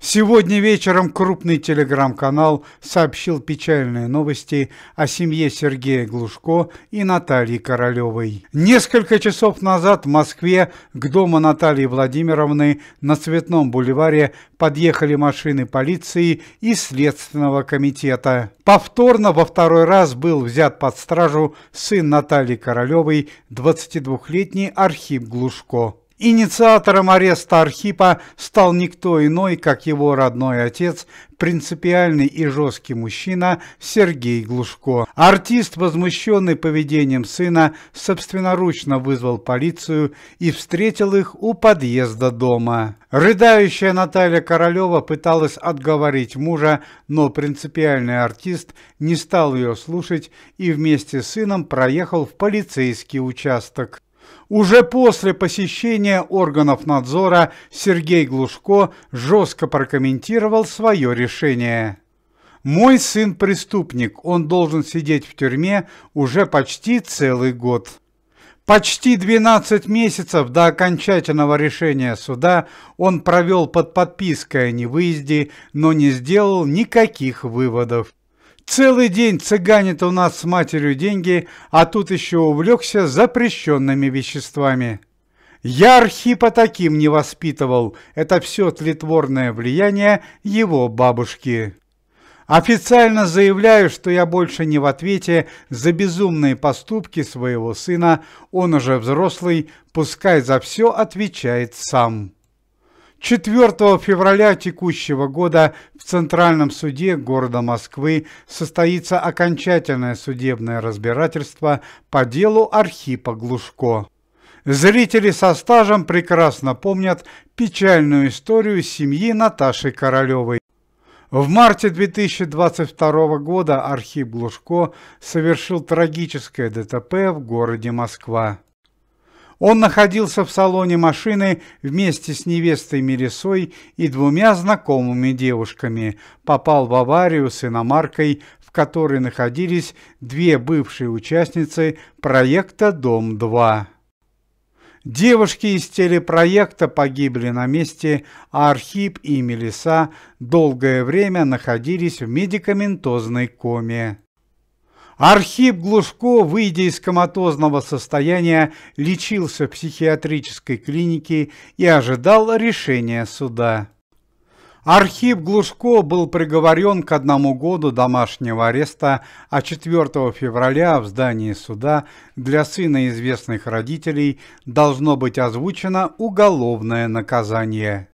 Сегодня вечером крупный телеграм-канал сообщил печальные новости о семье Сергея Глушко и Натальи Королевой. Несколько часов назад в Москве к дому Натальи Владимировны на Цветном бульваре подъехали машины полиции и Следственного комитета. Повторно во второй раз был взят под стражу сын Натальи Королевой, 22-летний Архип Глушко. Инициатором ареста Архипа стал никто иной, как его родной отец, принципиальный и жесткий мужчина Сергей Глушко. Артист, возмущенный поведением сына, собственноручно вызвал полицию и встретил их у подъезда дома. Рыдающая Наталья Королева пыталась отговорить мужа, но принципиальный артист не стал ее слушать и вместе с сыном проехал в полицейский участок. Уже после посещения органов надзора Сергей Глушко жестко прокомментировал свое решение. «Мой сын преступник, он должен сидеть в тюрьме уже почти целый год». Почти 12 месяцев до окончательного решения суда он провел под подпиской о невыезде, но не сделал никаких выводов. Целый день цыганит у нас с матерью деньги, а тут еще увлекся запрещенными веществами. Я Архипа таким не воспитывал, это все тлетворное влияние его бабушки. Официально заявляю, что я больше не в ответе за безумные поступки своего сына, он уже взрослый, пускай за все отвечает сам. 4 февраля текущего года в Центральном суде города Москвы состоится окончательное судебное разбирательство по делу Архипа Глушко. Зрители со стажем прекрасно помнят печальную историю семьи Наташи Королевой. В марте 2022 года Архип Глушко совершил трагическое ДТП в городе Москва. Он находился в салоне машины вместе с невестой Мирисой и двумя знакомыми девушками. Попал в аварию с иномаркой, в которой находились две бывшие участницы проекта «Дом-2». Девушки из телепроекта погибли на месте, а Архип и Мелиса долгое время находились в медикаментозной коме. Архип Глушко, выйдя из коматозного состояния, лечился в психиатрической клинике и ожидал решения суда. Архип Глушко был приговорен к одному году домашнего ареста, а 4 февраля в здании суда для сына известных родителей должно быть озвучено уголовное наказание.